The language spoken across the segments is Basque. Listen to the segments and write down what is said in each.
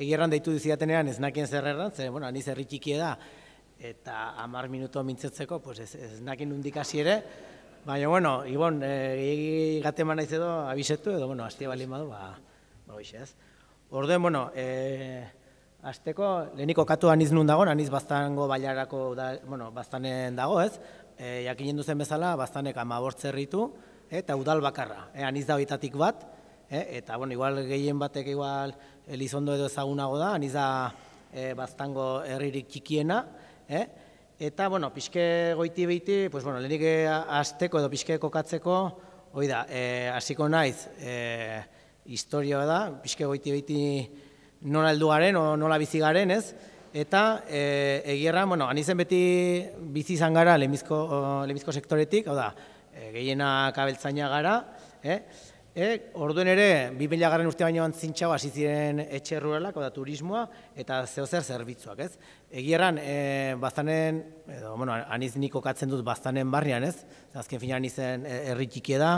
egierran deitu dizidatenean ez nakien zer erran, ze, bueno, aniz erritxiki da, eta amar minuto mintzetzeko, pues ez, ez nakien undik ere, baina, bueno, Ibon, egi eh, gaten naiz edo, abisetu edo, bueno, azte bali madu, ba, ba hoxe ez. Orde, bueno, e, eh, azteko, lehenik okatu aniz nun dago, aniz baztango bailarako, da, bueno, baztanen dago ez, jakin eh, jakinen zen bezala, baztanek amabortzerritu, eta udal bakarra. E, aniz da bat, eh? eta bueno, igual gehien batek igual Elizondo eh, edo ezagunago da, aniz da e, baztango herririk txikiena, eh? Eta bueno, pizke goiti beiti, pues bueno, lenik eh, asteko edo pizke kokatzeko, hoi da, eh hasiko naiz, eh historia da, pizke goiti beiti non alduaren o nola bizi garen, ez? Eta eh egierra, bueno, ani beti bizi izan gara lemizko lemizko sektoretik, hau da, eh gehiena kabeltzaina gara, eh? E, orduen ere, 2000 garen urte bainoan antzintxago hasi ziren etxe ruralak, oda turismoa, eta zeozer zer zerbitzuak, ez? Egieran, e, edo, bueno, aniz niko katzen dut bastanen barrian, ez? Azken fina anizen e, herri txiki da,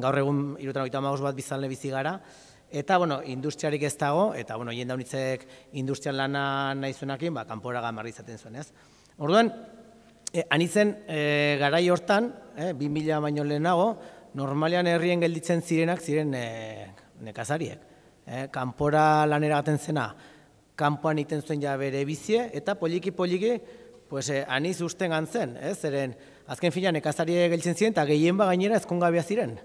gaur egun irutan oita magos bat bizalne bizi gara, Eta, bueno, industriarik ez dago, eta, bueno, jende daunitzek industrian lana nahi zuenakin, ba, kanpora gamarri izaten zuen, ez? Orduan, e, anizen anitzen, garai hortan, e, 2000 baino lehenago, normalean herrien gelditzen zirenak ziren eh, nekazariek. E, kanpora lanera gaten zena, kanpoan iten zuen ja bere bizie, eta poliki-poliki, pues, e, aniz usten gantzen, e, zeren, azken fina nekazariek gelditzen ziren, eta gehien ba gainera gabea ziren.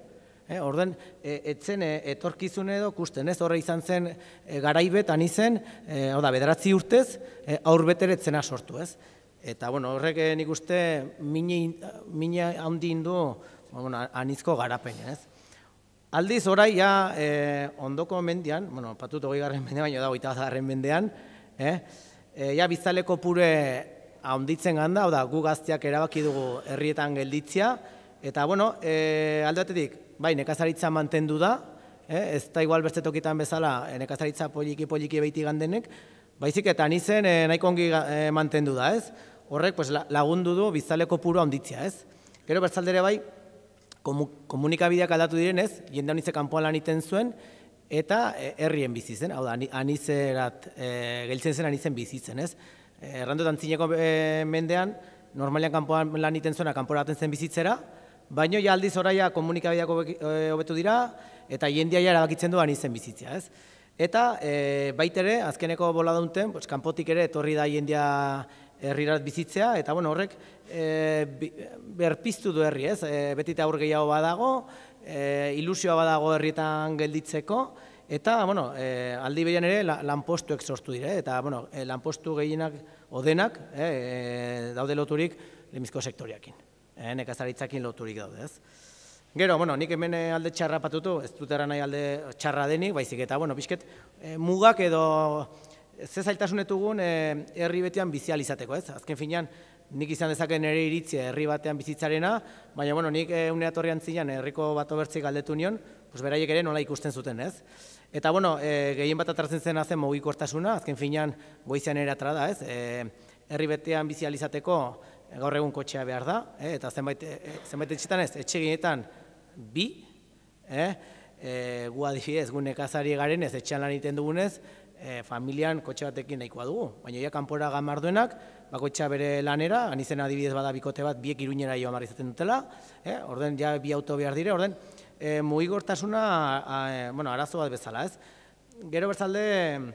E, orden, etzen etorkizun edo kusten, ez horre izan zen e, garaibet anizen, e, oda, bederatzi urtez, e, aur beteretzena sortu, ez? Eta, bueno, horrek nik uste, mine, bueno, anizko garapena, ez? Aldiz, orai, ja, eh, ondoko mendian, bueno, patut ogei garren mendean, baina da, oita garren mendean, eh? eh ja, biztaleko pure ahonditzen ganda, hau da, gu gaztiak erabaki dugu herrietan gelditzia, eta, bueno, eh, aldatetik, bai, nekazaritza mantendu da, eh? ez da igual tokitan bezala, eh, nekazaritza poliki-poliki behiti gandenek, baizik, eta nizen eh, nahiko ongi eh, mantendu da, ez? Horrek, pues, lagundu du biztaleko pura ahonditzia, ez? Gero, bertzaldere bai, komunikabideak aldatu direnez, jende honitze kanpoan lan iten zuen, eta e, herrien bizi zen hau da, anizerat, e, geltzen zen anitzen bizitzen, ez? E, errandu tantzineko e, mendean, normalian kanpoan lan iten zuena, kanporatzen zen bizitzera, baino ja aldiz oraia komunikabideak hobetu dira, eta jendia ja erabakitzen du anitzen bizitzea, ez? Eta e, baitere, azkeneko bola daunten, kanpotik ere, etorri da jendia herrirat bizitzea, eta bueno, horrek e, berpiztu du herri, ez? E, aur gehiago badago, eh, ilusioa badago herrietan gelditzeko, eta bueno, aldi berian ere la, lanpostuek sortu dire, eta bueno, lanpostu gehienak odenak e, daude loturik lemizko sektoriakin, e, nekazaritzakin loturik daude, ez? Gero, bueno, nik hemen alde txarra ez dut nahi alde txarra denik, baizik eta, bueno, bizket, mugak edo ze zailtasunetugun e, eh, herri betean bizial izateko, ez? Azken finean, nik izan dezake nire iritzia herri batean bizitzarena, baina, bueno, nik eunea eh, torrean zilean herriko bato bertzi galdetu nion, pues, beraiek ere nola ikusten zuten, ez? Eta, bueno, e, gehien bat atratzen zen azen azken finean, goizean ere atrada, ez? E, herri betean bizial izateko, gaur egun kotxea behar da, e, eta zenbait, zenbait etxetan ez, etxe ginetan bi, e, e, gu adifidez, gu nekazari garen ez, etxean lan iten dugunez, e, familian kotxe batekin nahikoa dugu. Baina ja kanpora gamar duenak, bakoitza bere lanera, anizena adibidez bada bikote bat, biek iruinera joan barri izaten dutela, e, orden, ja bi auto behar dire, orden, e, eh, mugigortasuna, bueno, arazo bat bezala, ez? Gero bertzalde,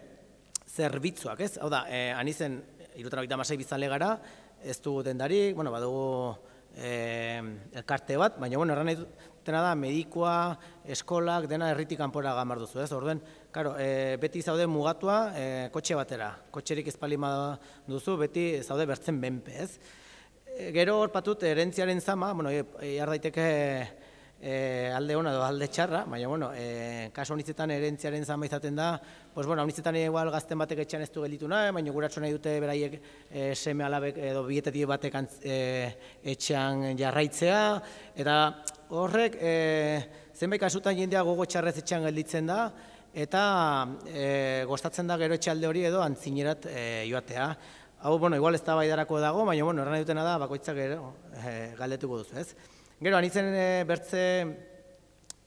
zerbitzuak, ez? Hau da, e, anizen, irutan hori damasei gara, ez dugu dendarik, bueno, badugu e, elkarte bat, baina, bueno, erran nahi dutena da, medikoa, eskolak, dena erritik kanpora gamar duzu, ez? Orden, Claro, e, beti zaude mugatua e, kotxe batera. Kotxerik ezpalima duzu, beti zaude bertzen benpe, ez? E, gero hor patut, erentziaren zama, bueno, jar e, e, daiteke e, alde ona edo alde txarra, baina, bueno, eh kaso honitzetan erentziaren zama izaten da, pues, bueno, honitzetan egual gazten batek etxean ez du gelditu baina guratxo nahi dute beraiek e, seme alabek edo bietetik batek antz, etxean jarraitzea, eta horrek, e, zenbait kasutan jendea gogo txarrez etxean gelditzen da, eta e, da gero etxalde hori edo antzinerat eh, joatea. Hau, bueno, igual ez da bai dago, baina, bueno, erran edutena da, bakoitzak gero eh, galdetuko duzu, ez? Gero, anitzen e, bertze,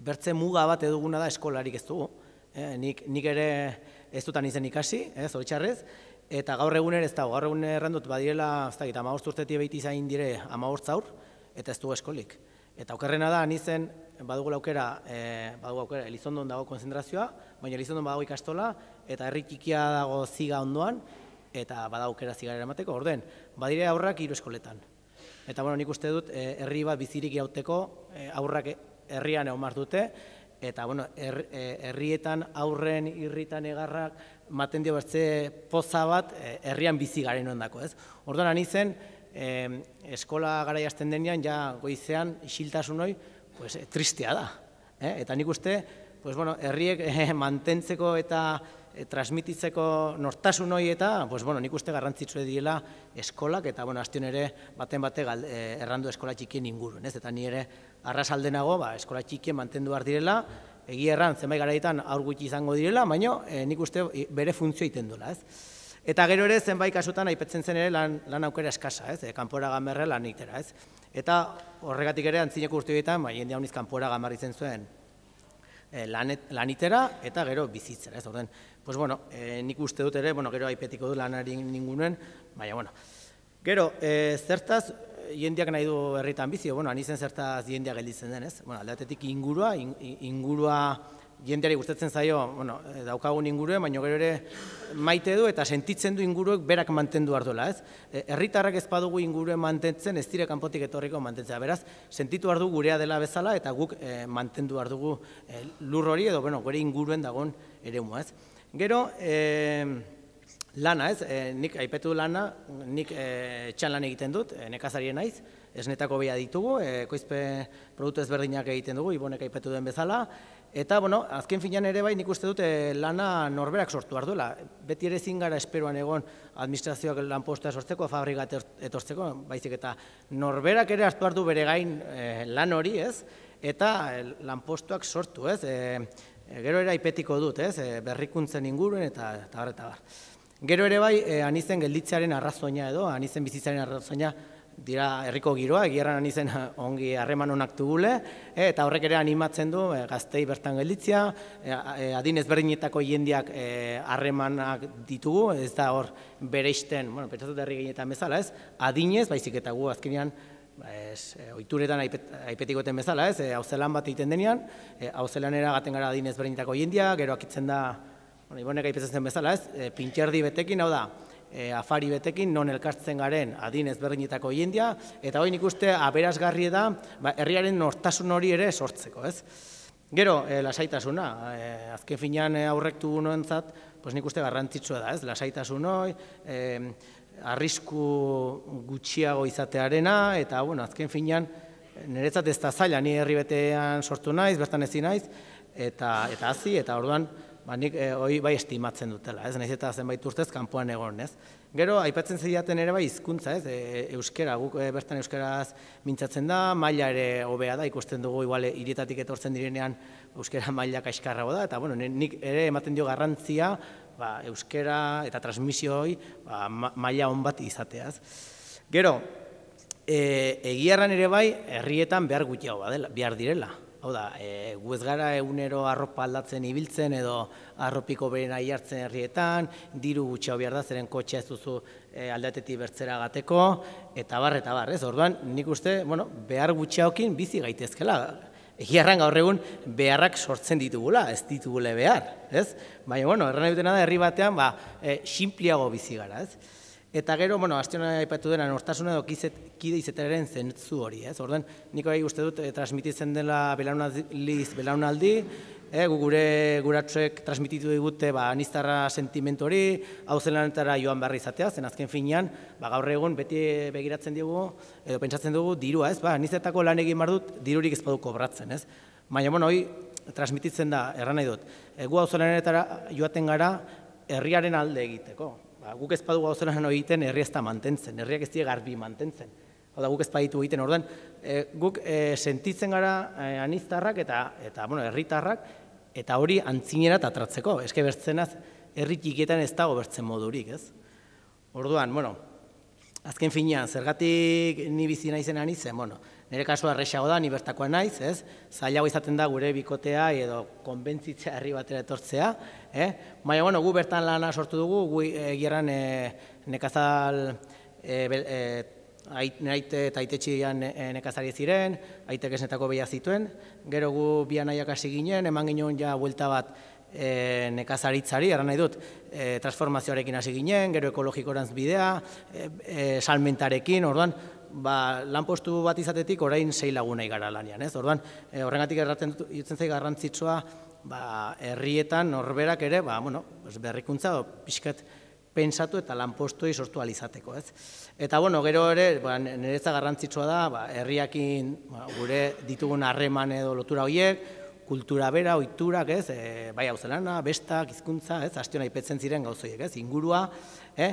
bertze muga bat eduguna da eskolarik ez dugu, nik, nik ere ez dut anitzen ikasi, ez, hori eta gaur egun ere ez dago, gaur egun errandut badirela, ez da, eta amabortz urtetik behit izain dire amabortz aur, eta ez dugu eskolik. Eta okerrena da, nizen, badugu laukera, e, badugu laukera, Elizondon dago konzentrazioa, baina Elizondon badago ikastola, eta herri dago ziga ondoan, eta aukera zigarera emateko, orden, badire aurrak hiru eskoletan. Eta, bueno, nik uste dut, eh, herri bat bizirik iauteko, eh, aurrak herrian egon dute, eta, bueno, herrietan aurren irritan egarrak, maten dio bertze poza bat, herrian bizi garen ondako, ez? Orduan, anizen, zen, eh, eskola gara jazten denean, ja goizean isiltasun hori, pues, eh, tristea da. Eh? Eta nik uste, pues, bueno, herriek eh, mantentzeko eta eh, transmititzeko nortasun hori eta pues, bueno, nik uste garrantzitzu diela eskolak eta bueno, ere baten bate errandu eskola txikien inguruen. Ez? Eta ni ere arrasaldenago ba, eskola txikien mantendu behar direla, egia erran, zenbait gara aur gutxi izango direla, baina e, nik uste bere funtzioa egiten dola. Ez? Eta gero ere zenbait kasutan aipetzen zen ere lan lan aukera eskasa, ez? Eh, kanpora gamerra lan itera, ez? Eta horregatik ere antzinako urteietan ba jende honiz kanpora gamarri zen zuen e, lan, lanitera eta gero bizitzera, ez? Orden, pues bueno, e, nik uste dut ere, bueno, gero aipetiko du lanari ningunen, baina bueno. Gero, e, zertaz jendeak nahi du herritan bizio, bueno, ani zen zertaz jendeak gelditzen den, ez? Bueno, aldatetik ingurua, ingurua jendeari gustatzen zaio, bueno, eh, daukagun ingurue, baino gero ere maite du eta sentitzen du inguruek berak mantendu ardola, ez? Eh, herritarrak ez badugu ingurue mantentzen, ez dire kanpotik etorriko mantentzea. Beraz, sentitu ardu gurea dela bezala eta guk e, mantendu ardugu e, lur hori edo bueno, gure inguruen dagon eremua, ez? Gero, lana, ez? nik aipetu lana, nik e, txan lan egiten dut, e, nekazarien naiz, esnetako beha ditugu, e, koizpe produktu ezberdinak egiten dugu, ibonek aipetu duen bezala, Eta, bueno, azken finan ere bai nik uste dute eh, lana norberak sortu arduela. Beti ere zingara esperuan egon administrazioak lan posta sortzeko, fabrika etortzeko, baizik eta norberak ere hartu ardu bere gain eh, lan hori, ez? Eta eh, lan sortu, ez? Gero ere aipetiko dut, ez? Berrikuntzen inguruen eta eta bar. Gero ere bai, anizen gelditzearen arrazoina edo, anizen bizitzaren arrazoina dira herriko giroa, egirran han ongi harreman honak tugule, eh, eta horrek ere animatzen du eh, gaztei bertan gelitzia, eh, adinez berdinetako jendiak harremanak ditugu, ez da hor bere isten, bueno, pentsatu herri bezala, ez, adinez, baizik eta gu azkenean, ba, oituretan goten bezala, ez, hau bat egiten denean, hau zelan gaten gara adinez berdinetako jendiak, gero akitzen da, Ibonek aipetzen zen bezala, pintxerdi betekin, hau da, e, afari betekin, non elkartzen garen adin ezberdinetako jendia, eta hori nik uste aberazgarri da, ba, herriaren nortasun hori ere sortzeko, ez? Gero, eh, lasaitasuna, eh, azken finan aurrektu guen pues nik uste garrantzitsua da, ez? Lasaitasun hori, arrisku gutxiago izatearena, eta, azken finan, niretzat ez da zaila, ni herri betean sortu naiz, bertan ezin naiz, eta, eta hazi, eta orduan, ba, nik e, eh, oi, bai estimatzen dutela, ez naiz eta zenbait urtez kanpoan egon, ez? Gero, aipatzen zidaten ere bai hizkuntza ez? E, euskera, guk e, bertan euskaraz mintzatzen da, maila ere hobea da, ikusten dugu, igual, irietatik etortzen direnean euskera maila kaiskarra da, eta bueno, nik ere ematen dio garrantzia, ba, euskera eta transmisioi ba, maila on bat izateaz. Gero, eh egiarran ere bai, herrietan behar gutxiago badela, behar direla. Hau da, e, gu ez gara egunero arropa aldatzen ibiltzen edo arropiko berena jartzen herrietan, diru gutxau behar da zeren kotxe ez duzu e, aldatetik bertzera gateko, eta bar, eta bar, ez? Orduan, nik uste, bueno, behar gutxa bizi gaitezkela. Egi erran gaur egun beharrak sortzen ditugula, ez ditugule behar, ez? Baina, bueno, erran egiten da, herri batean, ba, e, simpliago bizi gara, ez? Eta gero, bueno, astiona aipatu dena nortasun edo kide izetaren zentzu hori, ez? Orden, nik hori uste dut eh, transmititzen dela belaunaldi, eh, gu gure guratsuek transmititu digute, ba, anistarra sentimentu hori, zelanetara joan berri izatea, zen azken finean, ba, gaur egun beti eh, begiratzen diegu edo pentsatzen dugu dirua, ez? Ba, anistetako lan egin bar dut dirurik ez paduko bratzen, ez? Baina bueno, hori transmititzen da, erran nahi dut. Eh, gu joaten gara herriaren alde egiteko. Ba, guk ez padu gauzen anu egiten herri ezta mantentzen, herriak ez dira garbi mantentzen. Hau da guk ez paditu egiten orduan, e, guk e, sentitzen gara e, eta eta bueno, herritarrak eta hori antzinera tatratzeko, eske bertzenaz herri txikietan ez dago bertzen modurik, ez? Orduan, bueno, azken finean zergatik ni bizi naizen anitzen, bueno, Nire kasua arrexago da, ni bertakoa naiz, ez? Zailago izaten da gure bikotea edo konbentzitzea herri batera etortzea. Eh? Baina, bueno, gu bertan lana sortu dugu, gu egirran eh, e, eh, nekazal e, e, ait, eta aitetxian e, nekazari ziren, aitek esnetako behia zituen, gero gu bi nahiak hasi ginen, eman ginen ja buelta bat e, nekazaritzari, ara nahi dut, e, transformazioarekin hasi ginen, gero ekologiko bidea, e, salmentarekin, orduan, ba, lanpostu bat izatetik orain sei lagunai gara lanian, ez? Orduan, eh, horrengatik erraten dut, zei garrantzitsua, ba, herrietan norberak ere, ba, bueno, berrikuntza, o, pixkat, pentsatu eta lanpostu sortu alizateko, ez? Eta, bueno, gero ere, ba, nire garrantzitsua da, ba, herriakin, ba, gure ditugun harreman edo lotura horiek, kultura bera, oiturak, ez, e, bai hau zelana, bestak, gizkuntza, ez, astiona ipetzen ziren gauzoiek, ez, ingurua, eh?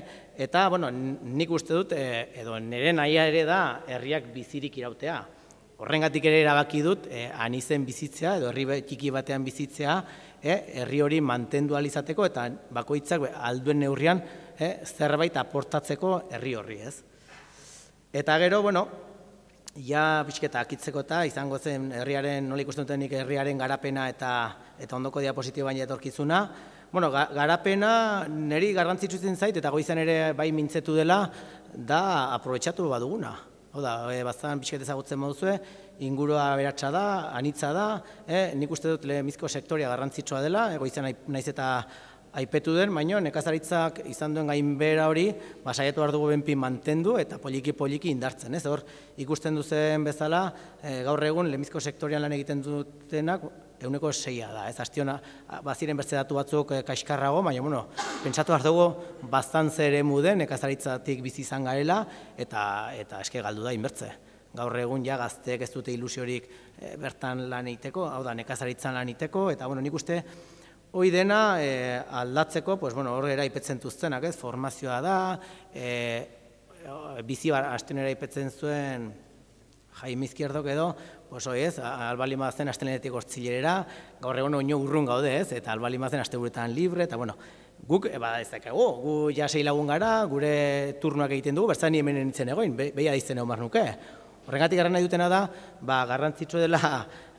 eta, bueno, nik uste dut, e, edo nire nahia ere da, herriak bizirik irautea. Horrengatik ere erabaki dut, e, anizen bizitzea, edo herri txiki batean bizitzea, eh? herri hori mantendu alizateko, eta bakoitzak alduen neurrian, eh? zerbait aportatzeko herri horri, ez. Eta gero, bueno, ja bisketa akitzeko eta izango zen herriaren nola ikusten dutenik herriaren garapena eta eta ondoko diapositiba baina etorkizuna. Bueno, garapena neri garrantzitsutzen zait eta goizan ere bai mintzetu dela da aprobetxatu baduguna. Hau da, e, bazan bisketa ezagutzen moduzue, ingurua beratsa da, anitza da, eh, nik uste dut lehemizko sektoria garrantzitsua dela, e, goizan naiz eta aipetu den, baino nekazaritzak izan duen gainbera hori, ba saiatu hartu benpi mantendu eta poliki poliki indartzen, ez? Hor ikusten duzen bezala, eh, gaur egun lemizko sektorean lan egiten dutenak eguneko seia da, ez astiona, baziren beste datu batzuk eh, kaiskarrago, baina, bueno, pentsatu hartu go, bastan zere mude, nekazaritzatik bizi izan garela, eta, eta eske galdu da inbertze. Gaur egun ja gazteek ez dute ilusiorik eh, bertan lan egiteko, hau da, nekazaritzan lan egiteko, eta, bueno, nik uste, Hoi dena e, aldatzeko, pues, bueno, horrela ipetzen tuztenak, ez, formazioa da, e, bizi bar, astenera ipetzen zuen jaim edo, pues, hoy ez, albalimazen astenetik ortsilerera, gaur egon oino urrun gaude ez, eta albalimazen asteburetan libre, eta bueno, guk, eba, eh, ez dakegu, gu jasei lagun gara, gure turnuak egiten dugu, bertzen hemen nintzen egoin, be, beia izten egon nuke. Horregatik garran nahi dutena da, ba, garrantzitsu dela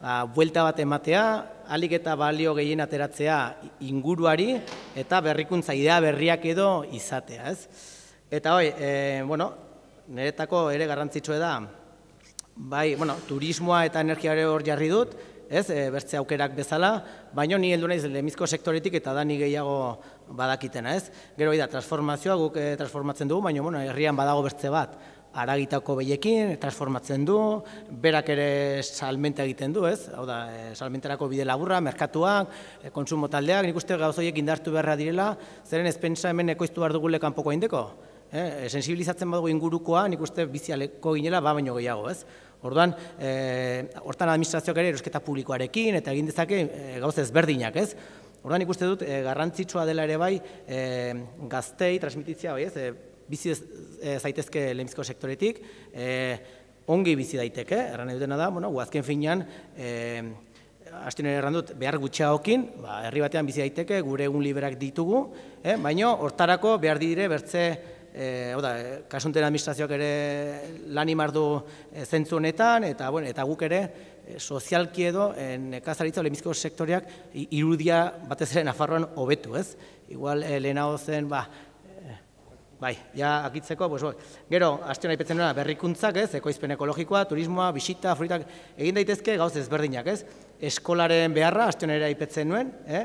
ba, buelta bat ematea, alik eta balio gehien ateratzea inguruari eta berrikuntza idea berriak edo izatea, ez? Eta hoi, e, bueno, niretako ere garrantzitsua da, bai, bueno, turismoa eta energiare hor jarri dut, ez, e, bertze aukerak bezala, baino ni heldu naiz lemizko sektoretik eta da ni gehiago badakitena, ez? Gero da, transformazioa guk e, transformatzen dugu, baino, bueno, herrian badago bertze bat, aragitako behiekin, transformatzen du, berak ere salmenta egiten du, ez? Hau da, eh, salmenterako bide laburra, merkatuak, eh, konsumo taldeak, nik uste gauz indartu beharra direla, zeren ezpensa hemen ekoiztu behar dugulek anpoko indeko. E, eh? sensibilizatzen badugu ingurukoa, nik uste bizialeko ginela, ba baino gehiago, ez? Orduan, e, hortan administrazioak ere erosketa publikoarekin, eta egin dezake e, ezberdinak, ez? Orduan, nik uste dut, garrantzitsua dela ere bai, e, gaztei, transmititzia, bai, ez? bizi eh, zaitezke lehenbiziko sektoretik, e, ongi bizi daiteke, erran nahi da, bueno, guazken finean, e, hasten ere errandut, behar okin, ba, herri batean bizi daiteke, gure egun liberak ditugu, eh? baino hortarako behar dire bertze, eh, oda, kasunten administrazioak ere lan imardu e, honetan, eta, bueno, eta guk ere e, sozialki edo nekazaritza olemizko sektoreak irudia batez ere Nafarroan hobetu, ez? Igual e, lehenago zen, ba, Bai, ja akitzeko, pues, gero, aste nahi petzen berrikuntzak, ez, ekoizpen ekologikoa, turismoa, bisita, fruitak, egin daitezke gauz ezberdinak, ez, eskolaren beharra, aste nahi aipetzen nuen, eh?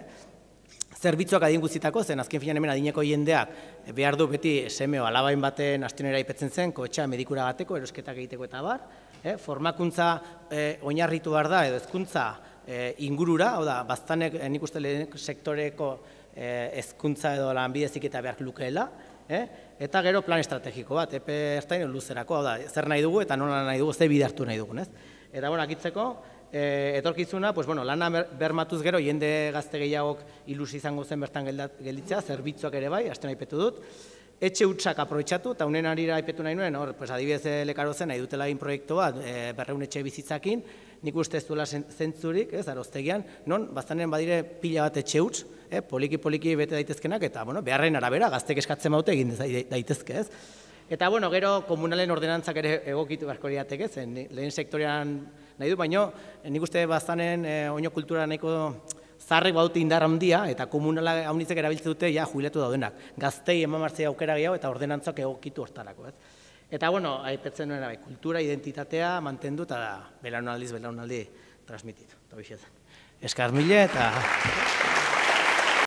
zerbitzuak adien guztitako, zen azken finan hemen adineko jendeak eh, behar du beti semeo, alabain baten astionera ipetzen zen, koetxa, medikura bateko, erosketak egiteko eta bar, eh? formakuntza eh, oinarritu behar da, edo ezkuntza eh, ingurura, hau da, baztanek eh, nik uste lehen sektoreko eh, ezkuntza edo lanbidezik eta behar lukeela, Eh? eta gero plan estrategiko bat, epe ertain luzerako, da, zer nahi dugu eta nola nahi dugu, ze bide hartu nahi dugun, ez? Eta bueno, akitzeko, e, etorkizuna, pues bueno, lana bermatuz gero jende gazte gehiagok ilusi izango zen bertan gelditzea, zerbitzuak ere bai, astena ipetu dut. Etxe hutsak aprobetxatu eta unen arira ipetu nahi nuen, hor, pues adibidez eh, lekarozen nahi dutela egin proiektu bat, e, berreun etxe bizitzakin, nik uste ez duela zentzurik, ez, aroztegian, non, bazanen badire pila bat etxe utz, eh, poliki-poliki bete daitezkenak, eta, bueno, beharren arabera, gaztek eskatzen baute egin daitezke, ez. Eta, bueno, gero komunalen ordenantzak ere egokitu barko liatek, ez, lehen sektorean nahi du, baino, nik uste bazanen eh, oino kultura nahiko zarri badute indar handia, eta komunala haunitzek erabiltze dute, ja, jubilatu daudenak. Gaztei emamartzei aukera gehiago, eta ordenantzak egokitu hortalako, ez. Eta, bueno, aipetzen nuen, bai, kultura, identitatea, mantendu, eta belaunaldiz, belaunaldi, transmititu. Eskar eta... Eskar mila eta...